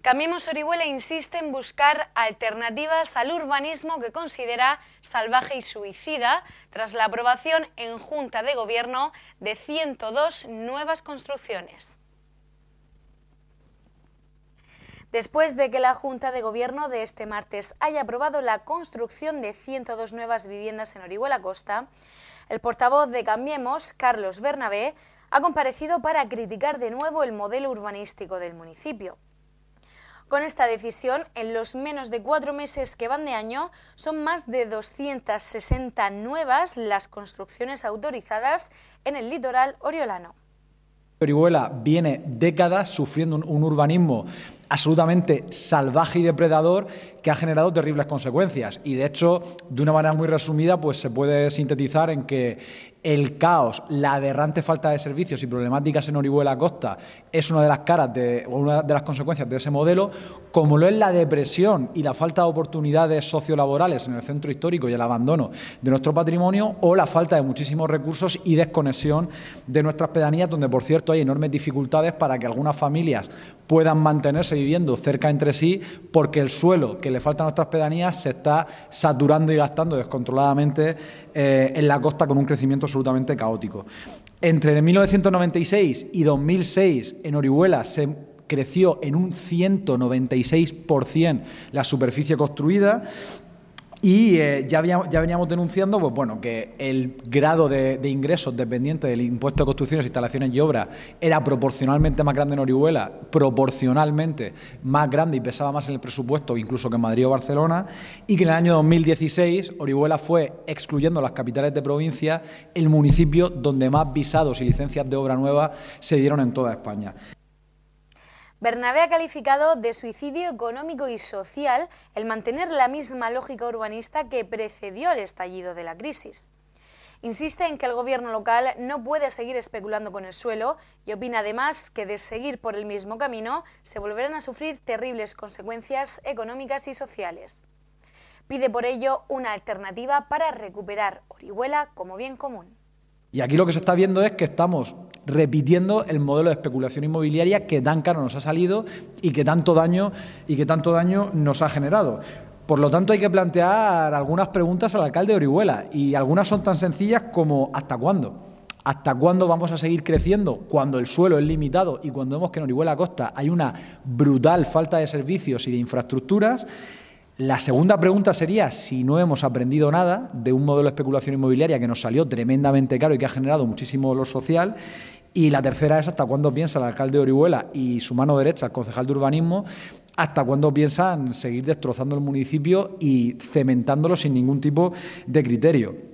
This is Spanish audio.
Cambiemos Orihuela insiste en buscar alternativas al urbanismo que considera salvaje y suicida tras la aprobación en Junta de Gobierno de 102 nuevas construcciones. Después de que la Junta de Gobierno de este martes haya aprobado la construcción de 102 nuevas viviendas en Orihuela Costa, el portavoz de Cambiemos, Carlos Bernabé, ha comparecido para criticar de nuevo el modelo urbanístico del municipio. Con esta decisión, en los menos de cuatro meses que van de año, son más de 260 nuevas las construcciones autorizadas en el litoral oriolano. Orihuela viene décadas sufriendo un, urbanismo absolutamente salvaje y depredador que ha generado terribles consecuencias. Y de hecho, de una manera muy resumida, pues se puede sintetizar en que el caos, la aberrante falta de servicios y problemáticas en Orihuela Costa es una de las caras de, una de las consecuencias de ese modelo, como lo es la depresión y la falta de oportunidades sociolaborales en el centro histórico y el abandono de nuestro patrimonio, o la falta de muchísimos recursos y desconexión de nuestras pedanías, donde por cierto hay enormes dificultades para que algunas familias puedan mantenerse viviendo cerca entre sí, porque el suelo que le falta a nuestras pedanías se está saturando y gastando descontroladamente eh, en la costa con un crecimiento caótico. Entre 1996 y 2006, en Orihuela se creció en un 196% la superficie construida y eh, ya, ya, veníamos denunciando pues, que el grado de, de, ingresos dependiente del impuesto de construcciones, instalaciones y obras era proporcionalmente más grande en Orihuela, proporcionalmente más grande y pesaba más en el presupuesto incluso que en Madrid o Barcelona, y que en el año 2016 Orihuela fue, excluyendo las capitales de provincia, el municipio donde más visados y licencias de obra nueva se dieron en toda España. Bernabé ha calificado de suicidio económico y social el mantener la misma lógica urbanista que precedió el estallido de la crisis. Insiste en que el gobierno local no puede seguir especulando con el suelo y opina además que de seguir por el mismo camino se volverán a sufrir terribles consecuencias económicas y sociales. Pide por ello una alternativa para recuperar Orihuela como bien común. Y aquí lo que se está viendo es que estamos repitiendo el modelo de especulación inmobiliaria que tan caro nos ha salido y que tanto daño y que tanto daño nos ha generado. Por lo tanto, hay que plantear algunas preguntas al alcalde de Orihuela y algunas son tan sencillas como ¿hasta cuándo? ¿Hasta cuándo vamos a seguir creciendo cuando el suelo es limitado y cuando vemos que en Orihuela Costa hay una brutal falta de servicios y de infraestructuras? La segunda pregunta sería si no hemos aprendido nada de un modelo de especulación inmobiliaria que nos salió tremendamente caro y que ha generado muchísimo dolor social. Y la tercera es hasta cuándo piensa el alcalde de Orihuela y su mano derecha, el concejal de urbanismo, hasta cuándo piensan seguir destrozando el municipio y cementándolo sin ningún tipo de criterio.